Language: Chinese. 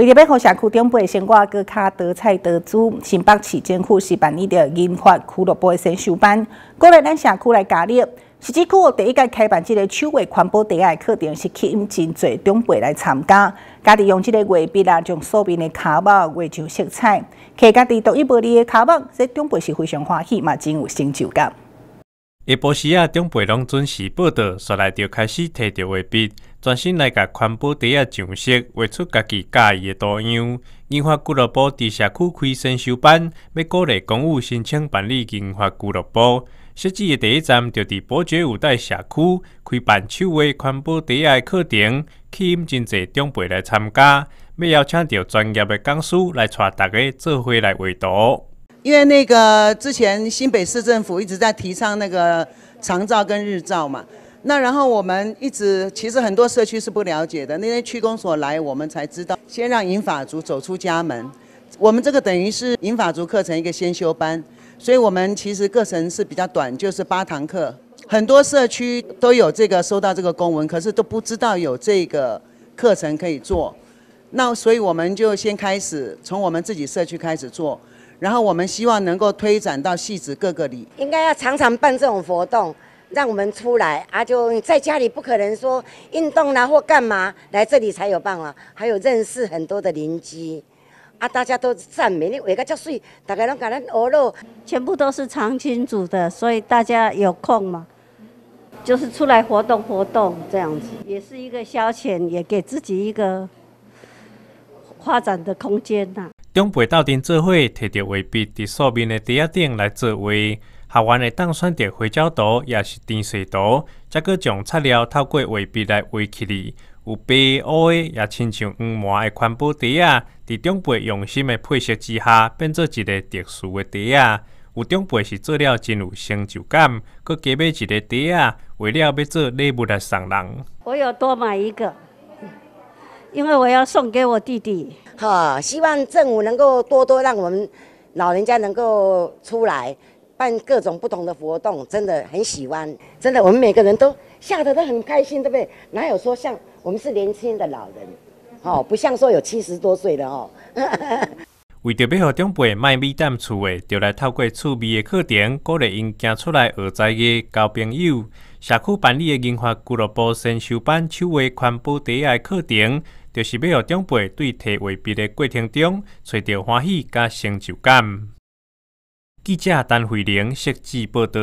为滴要互社区长辈先挂个卡得菜得主，新北市政府是办理着银发俱乐部的先上班。过来咱社区来加入，是即个第一届开办即个趣味环保第二课程，是吸引真侪长辈来参加，家己用即个画笔啦，将素面的卡板画上色彩，开家己独一无二的卡板，即长辈是非常欢喜嘛，真有成就感。下晡时啊，长辈拢准时报到，随来就开始摕着画笔，专心来甲环保底啊上色，画出家己喜欢的图样。银发俱乐部伫社区开新修班，要鼓励公务申请办理银发俱乐部。设置的第一站就伫伯爵有代社区开办手绘保宝底啊课程，吸引真侪长辈来参加。要邀请着专业的讲师来带大家做伙来画图。因为那个之前新北市政府一直在提倡那个长照跟日照嘛，那然后我们一直其实很多社区是不了解的。那天区公所来，我们才知道，先让银发族走出家门。我们这个等于是银发族课程一个先修班，所以我们其实课程是比较短，就是八堂课。很多社区都有这个收到这个公文，可是都不知道有这个课程可以做。那所以我们就先开始从我们自己社区开始做。然后我们希望能够推展到戏子各个里，应该要常常办这种活动，让我们出来啊，就在家里不可能说运动啊、或干嘛，来这里才有办法。还有认识很多的邻居啊，大家都赞美你尾个这么水，大家拢甲咱学啰，全部都是长青组的，所以大家有空嘛，就是出来活动活动这样子，也是一个消遣，也给自己一个发展的空间呐。长辈斗阵做伙，摕着画笔，伫素面的碟仔顶来作画。学员会当选择花鸟图，也是甜水图，则佫将材料透过画笔来画起哩。有白、乌的，也亲像黄麻的宽布袋仔。伫长辈用心的配色之下，变做一个特殊的袋仔。有长辈是做了真有成就感，佮加买一个袋仔，为了要做礼物来送人。我有多买一个。因为我要送给我弟弟，哈！希望政府能够多多让我们老人家能够出来办各种不同的活动，真的很喜欢。真的，我们每个人都吓得都很开心，对不对？哪有说像我们是年轻的老人，哦，不像说有七十多岁的哦。为着要让长辈卖未淡厝诶，就来透过趣味的课程鼓励因行出来学才诶交朋友。社区办理的樱花俱乐部新修班手绘环保第一课程，就是要让长辈对摕画笔的过程中，找到欢喜甲成就感。记者陈慧玲摄制报道。